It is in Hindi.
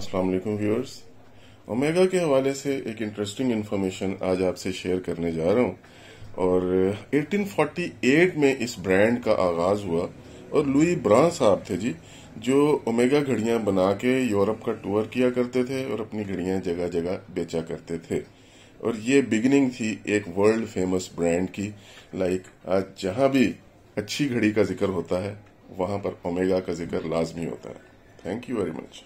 अस्सलाम वालेकुम व्यूअर्स ओमेगा के हवाले से एक इंटरेस्टिंग इन्फॉर्मेशन आज आपसे शेयर करने जा रहा हूँ और 1848 में इस ब्रांड का आगाज हुआ और लुई ब्रां साहब थे जी जो ओमेगा घड़ियां बना के यूरोप का टूर किया करते थे और अपनी घड़ियां जगह जगह बेचा करते थे और ये बिगिनिंग थी एक वर्ल्ड फेमस ब्रांड की लाइक आज जहां भी अच्छी घड़ी का जिक्र होता है वहां पर ओमेगा का जिक्र लाजमी होता है थैंक यू वेरी मच